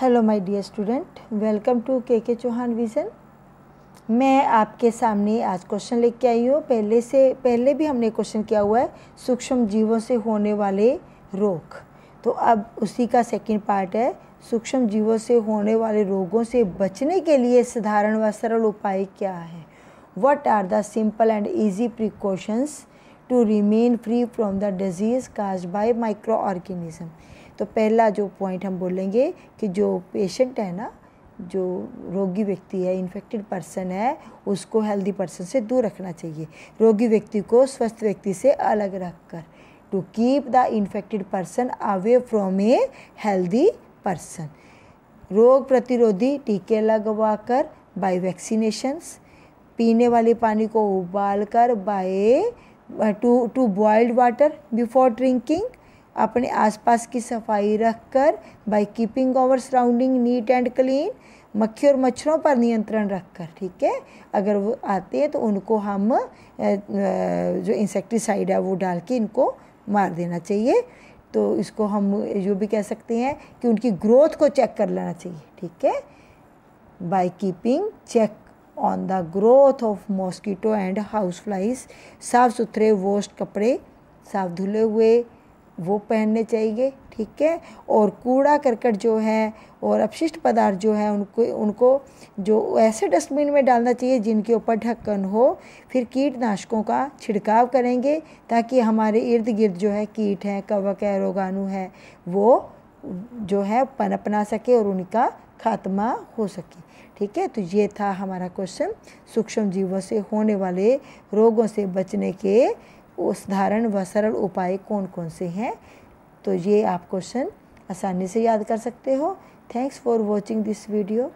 hello my dear student welcome to K K Chauhan vision मैं आपके सामने आज क्वेश्चन लेके आई हूँ पहले से पहले भी हमने क्वेश्चन किया हुआ है सूक्ष्म जीवों से होने वाले रोग तो अब उसी का सेकंड पार्ट है सूक्ष्म जीवों से होने वाले रोगों से बचने के लिए साधारण व सरल उपाय क्या है what are the simple and easy precautions to remain free from the disease cause by micro organism तो पहला जो पॉइंट हम बोलेंगे कि जो पेशेंट है ना जो रोगी व्यक्ति है इन्फेक्टेड पर्सन है उसको हेल्दी पर्सन से दूर रखना चाहिए रोगी व्यक्ति को स्वस्थ व्यक्ति से अलग रख कर to keep the infected person away from a healthy person रोग प्रतिरोधी टीके लगवा कर बाय वैक्सीनेशंस पीने वाले पानी को उबाल कर by to to boiled water before drinking अपने आसपास की सफाई रखकर by keeping over surrounding neat and clean मक्खी और मच्छरों पर नियंत्रण रखकर ठीक है अगर वो आते हैं तो उनको हम जो इंसेक्टिसाइड है वो डाल के इनको मार देना चाहिए तो इसको हम जो भी कह सकते हैं कि उनकी ग्रोथ को चेक कर लेना चाहिए ठीक है by keeping check on the growth of mosquito and house flies साफ़ सुथरे वोस्ट कपड़े साफ धुले हुए वो पहनने चाहिए ठीक है और कूड़ा करकट जो है और अपशिष्ट पदार्थ जो है उनको उनको जो ऐसे डस्टबिन में डालना चाहिए जिनके ऊपर ढक्कन हो फिर कीटनाशकों का छिड़काव करेंगे ताकि हमारे इर्द गिर्द जो है कीट है कवक है रोगाणु है वो जो है पनपना सके और उनका खात्मा हो सके ठीक है तो ये था हमारा क्वेश्चन सूक्ष्म जीवों से होने वाले रोगों से बचने के उस धारण व सरल उपाय कौन कौन से हैं तो ये आप क्वेश्चन आसानी से याद कर सकते हो thanks for watching this video